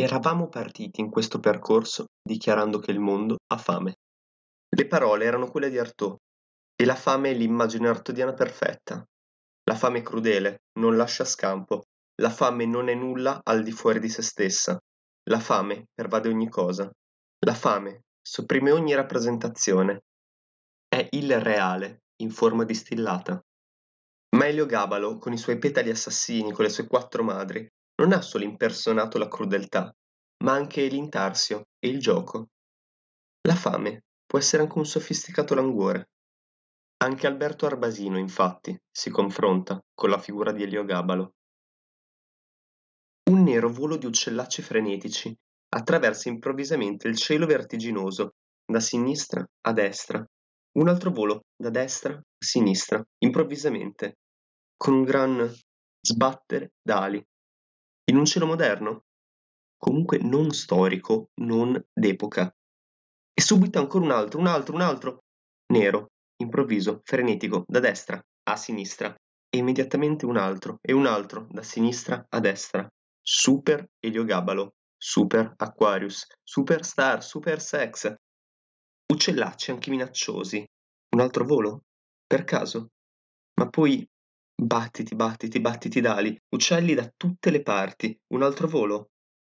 Eravamo partiti in questo percorso dichiarando che il mondo ha fame. Le parole erano quelle di Artaud, e la fame è l'immagine artodiana perfetta. La fame è crudele, non lascia scampo, la fame non è nulla al di fuori di se stessa, la fame pervade ogni cosa, la fame sopprime ogni rappresentazione, è il reale in forma distillata. Ma Elio Gabalo, con i suoi petali assassini, con le sue quattro madri, non ha solo impersonato la crudeltà, ma anche l'intarsio e il gioco. La fame può essere anche un sofisticato languore. Anche Alberto Arbasino, infatti, si confronta con la figura di Eliogabalo. Un nero volo di uccellacci frenetici attraversa improvvisamente il cielo vertiginoso, da sinistra a destra, un altro volo da destra a sinistra, improvvisamente, con un gran sbattere d'ali in un cielo moderno, comunque non storico, non d'epoca. E subito ancora un altro, un altro, un altro, nero, improvviso, frenetico, da destra a sinistra, e immediatamente un altro, e un altro, da sinistra a destra. Super Eliogabalo, Super Aquarius, Star, Super Sex. Uccellacci anche minacciosi. Un altro volo? Per caso? Ma poi Battiti, battiti, battiti d'ali, uccelli da tutte le parti, un altro volo.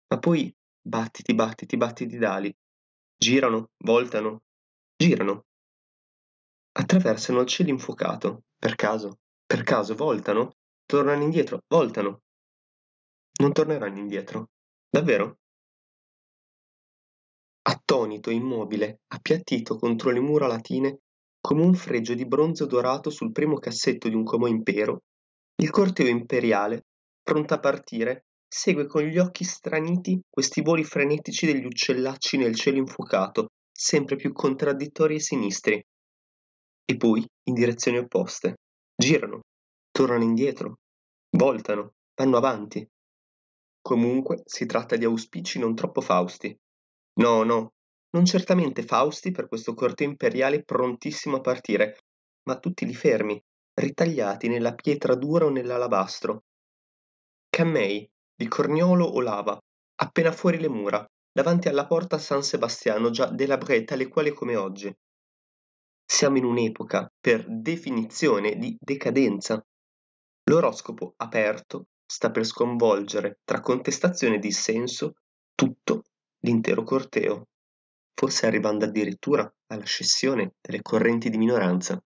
Ma poi battiti, battiti, battiti d'ali. Girano, voltano, girano. Attraversano il cielo infuocato, per caso, per caso, voltano, tornano indietro, voltano. Non torneranno indietro, davvero? Attonito, immobile, appiattito contro le mura latine, come un fregio di bronzo dorato sul primo cassetto di un comò impero, il corteo imperiale, pronto a partire, segue con gli occhi straniti questi voli frenetici degli uccellacci nel cielo infuocato, sempre più contraddittori e sinistri. E poi, in direzioni opposte, girano, tornano indietro, voltano, vanno avanti. Comunque si tratta di auspici non troppo fausti. No, no, non certamente Fausti per questo corteo imperiale prontissimo a partire, ma tutti lì fermi, ritagliati nella pietra dura o nell'alabastro. Cammei, di Corniolo o Lava, appena fuori le mura, davanti alla porta San Sebastiano già della delabrée tale quale come oggi. Siamo in un'epoca, per definizione, di decadenza. L'oroscopo aperto sta per sconvolgere, tra contestazione e dissenso, tutto l'intero corteo forse arrivando addirittura alla scissione delle correnti di minoranza.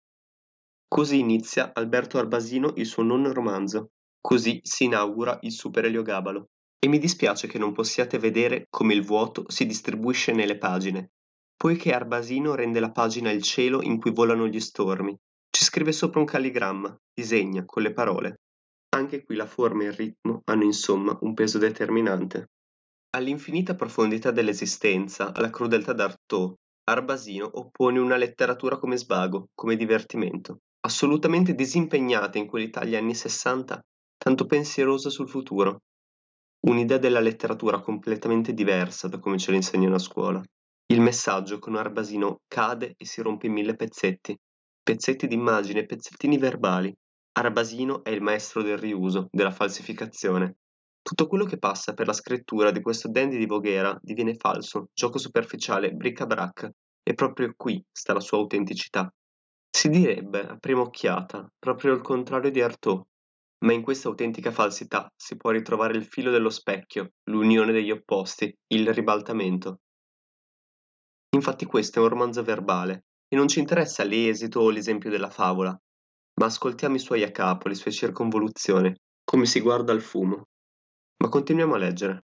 Così inizia Alberto Arbasino il suo non romanzo, così si inaugura il Super Eliogabalo. E mi dispiace che non possiate vedere come il vuoto si distribuisce nelle pagine, poiché Arbasino rende la pagina il cielo in cui volano gli stormi. Ci scrive sopra un calligramma, disegna con le parole. Anche qui la forma e il ritmo hanno insomma un peso determinante. All'infinita profondità dell'esistenza, alla crudeltà d'Artaud, Arbasino oppone una letteratura come svago, come divertimento, assolutamente disimpegnata in quell'Italia anni sessanta, tanto pensierosa sul futuro. Un'idea della letteratura completamente diversa da come ce la insegnano a scuola. Il messaggio con Arbasino cade e si rompe in mille pezzetti, pezzetti di immagine, pezzettini verbali. Arbasino è il maestro del riuso, della falsificazione, tutto quello che passa per la scrittura di questo dandy di Voghera diviene falso, gioco superficiale, bric-a-brac, e proprio qui sta la sua autenticità. Si direbbe, a prima occhiata, proprio il contrario di Artaud, ma in questa autentica falsità si può ritrovare il filo dello specchio, l'unione degli opposti, il ribaltamento. Infatti questo è un romanzo verbale, e non ci interessa l'esito o l'esempio della favola, ma ascoltiamo i suoi acapoli, le sue circonvoluzioni, come si guarda al fumo, ma continuiamo a leggere.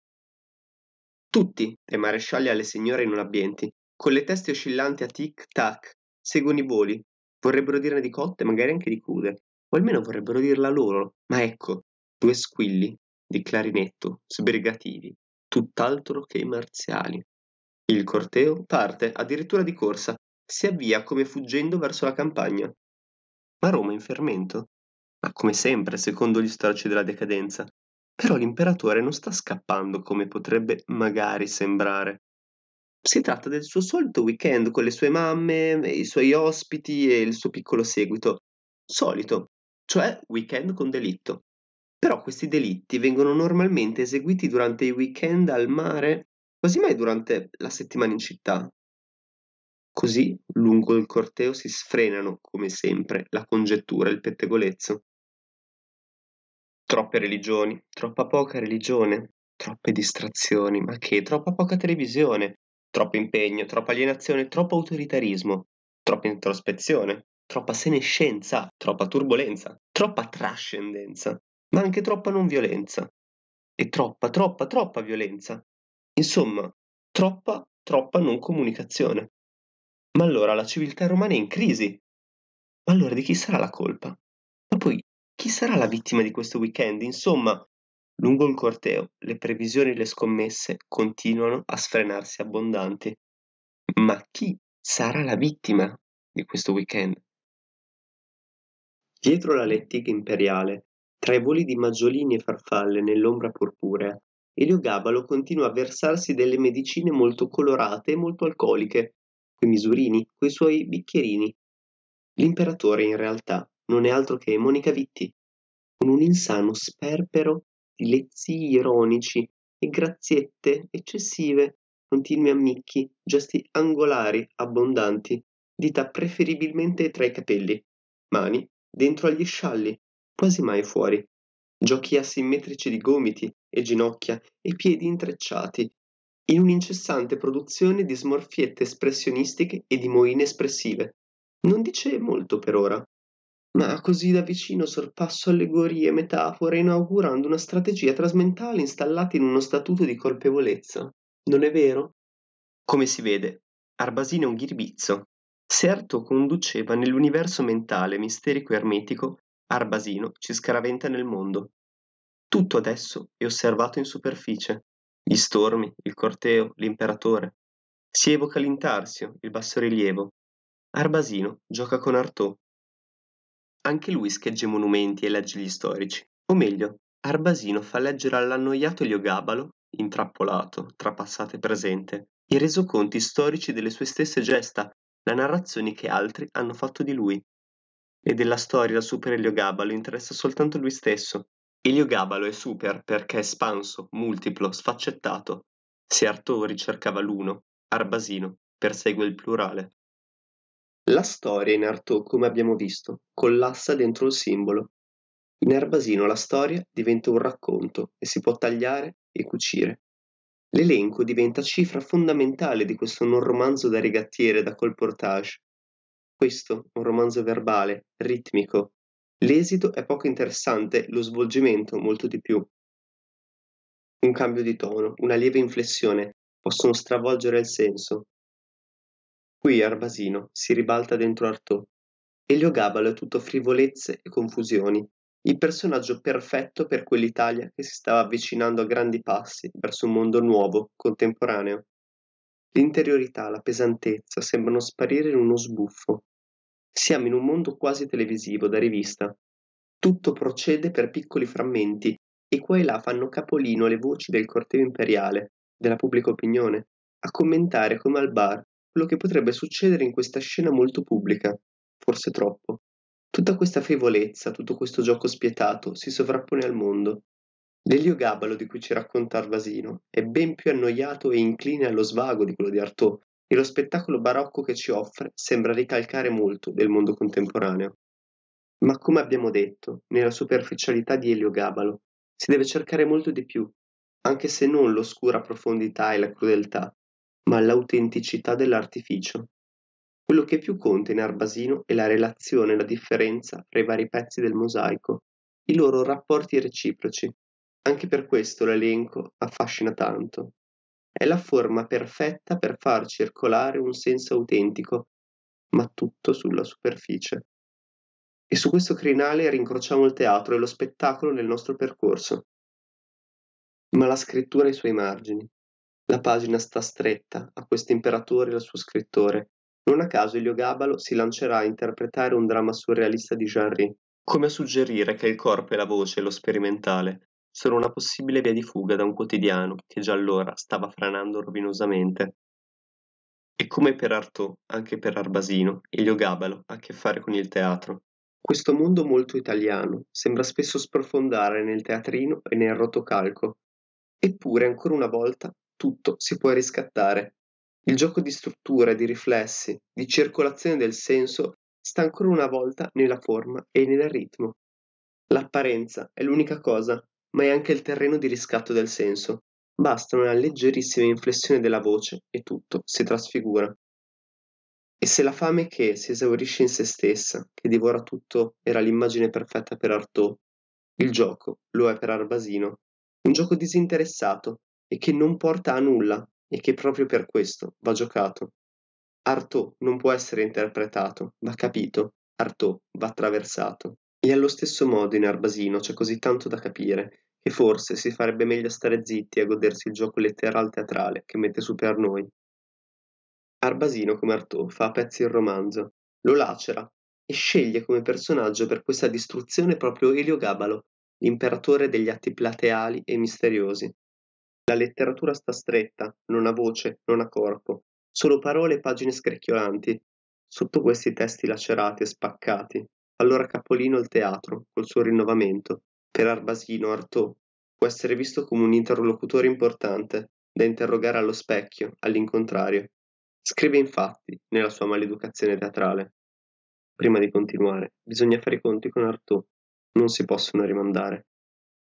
Tutti, dai marescialli alle signore inabbienti, con le teste oscillanti a tic-tac, seguono i voli. Vorrebbero dirne di cotte, magari anche di crude, o almeno vorrebbero dirla loro, ma ecco, due squilli di clarinetto, sbrigativi, tutt'altro che marziali. Il corteo parte, addirittura di corsa, si avvia come fuggendo verso la campagna. Ma Roma è in fermento? Ma come sempre, secondo gli storici della decadenza, però l'imperatore non sta scappando come potrebbe magari sembrare. Si tratta del suo solito weekend con le sue mamme, i suoi ospiti e il suo piccolo seguito. Solito, cioè weekend con delitto. Però questi delitti vengono normalmente eseguiti durante i weekend al mare, quasi mai durante la settimana in città. Così, lungo il corteo si sfrenano, come sempre, la congettura e il pettegolezzo. Troppe religioni, troppa poca religione, troppe distrazioni, ma che troppa poca televisione, troppo impegno, troppa alienazione, troppo autoritarismo, troppa introspezione, troppa senescenza, troppa turbolenza, troppa trascendenza, ma anche troppa non violenza e troppa, troppa, troppa violenza. Insomma, troppa, troppa non comunicazione. Ma allora la civiltà romana è in crisi. Ma allora di chi sarà la colpa? Ma poi chi sarà la vittima di questo weekend? Insomma, lungo il corteo le previsioni e le scommesse continuano a sfrenarsi abbondanti. Ma chi sarà la vittima di questo weekend? Dietro la lettiga imperiale, tra i voli di maggiolini e farfalle nell'ombra purpurea, Eliogabalo continua a versarsi delle medicine molto colorate e molto alcoliche, coi misurini, coi suoi bicchierini. L'imperatore, in realtà, non è altro che Monica Vitti, con un insano sperpero di lezii ironici e graziette eccessive, continui ammicchi, gesti angolari abbondanti, dita preferibilmente tra i capelli, mani dentro agli scialli, quasi mai fuori, giochi asimmetrici di gomiti e ginocchia e piedi intrecciati, in un'incessante produzione di smorfiette espressionistiche e di moine espressive. Non dice molto per ora, ma così da vicino sorpasso allegorie, e metafore, inaugurando una strategia trasmentale installata in uno statuto di colpevolezza. Non è vero? Come si vede, Arbasino è un ghirbizzo. Certo conduceva nell'universo mentale misterico e ermetico, Arbasino ci scaraventa nel mondo. Tutto adesso è osservato in superficie. Gli stormi, il corteo, l'imperatore. Si evoca l'intarsio, il bassorilievo. Arbasino gioca con Artaud, anche lui scheggia i monumenti e legge gli storici, o meglio, Arbasino fa leggere all'annoiato Eliogabalo, intrappolato tra passato e presente, i resoconti storici delle sue stesse gesta, la narrazione che altri hanno fatto di lui. E della storia super Eliogabalo interessa soltanto lui stesso. Eliogabalo è super perché è espanso, multiplo, sfaccettato. Se Artori cercava l'uno, Arbasino persegue il plurale. La storia in Artaud, come abbiamo visto, collassa dentro il simbolo. In Erbasino la storia diventa un racconto e si può tagliare e cucire. L'elenco diventa cifra fondamentale di questo non romanzo da rigattiere, da colportage. Questo, è un romanzo verbale, ritmico. L'esito è poco interessante, lo svolgimento molto di più. Un cambio di tono, una lieve inflessione possono stravolgere il senso, qui Arbasino si ribalta dentro Artaud. Gabalo è tutto frivolezze e confusioni, il personaggio perfetto per quell'Italia che si stava avvicinando a grandi passi verso un mondo nuovo, contemporaneo. L'interiorità, la pesantezza sembrano sparire in uno sbuffo. Siamo in un mondo quasi televisivo, da rivista. Tutto procede per piccoli frammenti e qua e là fanno capolino le voci del corteo imperiale, della pubblica opinione, a commentare come al bar quello che potrebbe succedere in questa scena molto pubblica, forse troppo. Tutta questa frivolezza, tutto questo gioco spietato si sovrappone al mondo. L'eliogabalo di cui ci racconta Arvasino è ben più annoiato e incline allo svago di quello di Artaud, e lo spettacolo barocco che ci offre sembra ricalcare molto del mondo contemporaneo. Ma come abbiamo detto, nella superficialità di Eliogabalo si deve cercare molto di più, anche se non l'oscura profondità e la crudeltà, ma l'autenticità dell'artificio. Quello che più conta in Arbasino è la relazione e la differenza tra i vari pezzi del mosaico, i loro rapporti reciproci. Anche per questo l'elenco affascina tanto. È la forma perfetta per far circolare un senso autentico, ma tutto sulla superficie. E su questo crinale rincrociamo il teatro e lo spettacolo nel nostro percorso. Ma la scrittura ha i suoi margini. La pagina sta stretta a questo imperatore e al suo scrittore. Non a caso Eliogabalo si lancerà a interpretare un dramma surrealista di Jarry, come a suggerire che il corpo e la voce e lo sperimentale sono una possibile via di fuga da un quotidiano che già allora stava franando rovinosamente. E come per Artaud, anche per Arbasino, Eliogabalo ha a che fare con il teatro. Questo mondo molto italiano sembra spesso sprofondare nel teatrino e nel rotocalco, Eppure, ancora una volta, tutto si può riscattare. Il gioco di struttura, di riflessi, di circolazione del senso sta ancora una volta nella forma e nel ritmo. L'apparenza è l'unica cosa, ma è anche il terreno di riscatto del senso. Basta una leggerissima inflessione della voce e tutto si trasfigura. E se la fame che si esaurisce in se stessa, che divora tutto, era l'immagine perfetta per Artaud, il gioco lo è per Arbasino. Un gioco disinteressato, e che non porta a nulla e che proprio per questo va giocato. Artaud non può essere interpretato, va capito, Artaud va attraversato. E allo stesso modo in Arbasino c'è così tanto da capire che forse si farebbe meglio stare zitti a godersi il gioco letteral teatrale che mette su per noi. Arbasino, come Artaud, fa a pezzi il romanzo, lo lacera e sceglie come personaggio per questa distruzione proprio Eliogabalo, l'imperatore degli atti plateali e misteriosi, la letteratura sta stretta, non ha voce, non ha corpo, solo parole e pagine scricchiolanti. Sotto questi testi lacerati e spaccati, allora capolino il teatro, col suo rinnovamento, per Arbasino, Artaud, può essere visto come un interlocutore importante, da interrogare allo specchio, all'incontrario. Scrive infatti, nella sua maleducazione teatrale. Prima di continuare, bisogna fare i conti con Artaud, non si possono rimandare.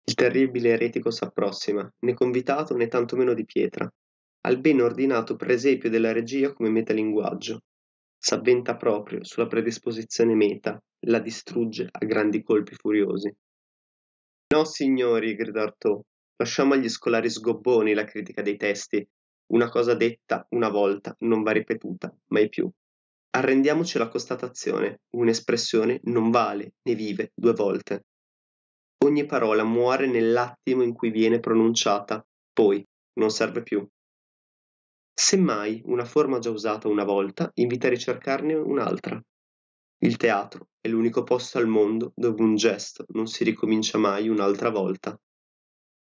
Il terribile eretico s'approssima, né convitato né tanto meno di pietra, al ben ordinato presepio della regia come metalinguaggio. S'avventa proprio sulla predisposizione meta, la distrugge a grandi colpi furiosi. No, signori, grida Artaud, lasciamo agli scolari sgobboni la critica dei testi. Una cosa detta una volta non va ripetuta mai più. Arrendiamoci alla constatazione, un'espressione non vale né vive due volte. Ogni parola muore nell'attimo in cui viene pronunciata, poi non serve più. Semmai una forma già usata una volta invita a ricercarne un'altra. Il teatro è l'unico posto al mondo dove un gesto non si ricomincia mai un'altra volta.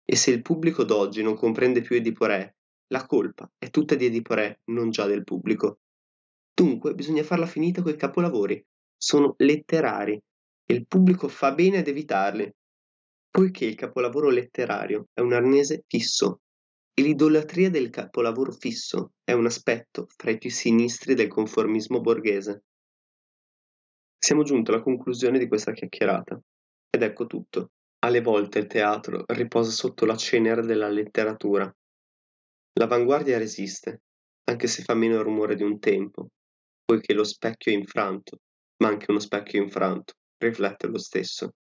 E se il pubblico d'oggi non comprende più Edipo Re, la colpa è tutta di Edipo Re, non già del pubblico. Dunque bisogna farla finita coi capolavori. Sono letterari e il pubblico fa bene ad evitarli poiché il capolavoro letterario è un arnese fisso e l'idolatria del capolavoro fisso è un aspetto fra i più sinistri del conformismo borghese. Siamo giunti alla conclusione di questa chiacchierata. Ed ecco tutto. Alle volte il teatro riposa sotto la cenere della letteratura. L'avanguardia resiste, anche se fa meno rumore di un tempo, poiché lo specchio è infranto, ma anche uno specchio infranto riflette lo stesso.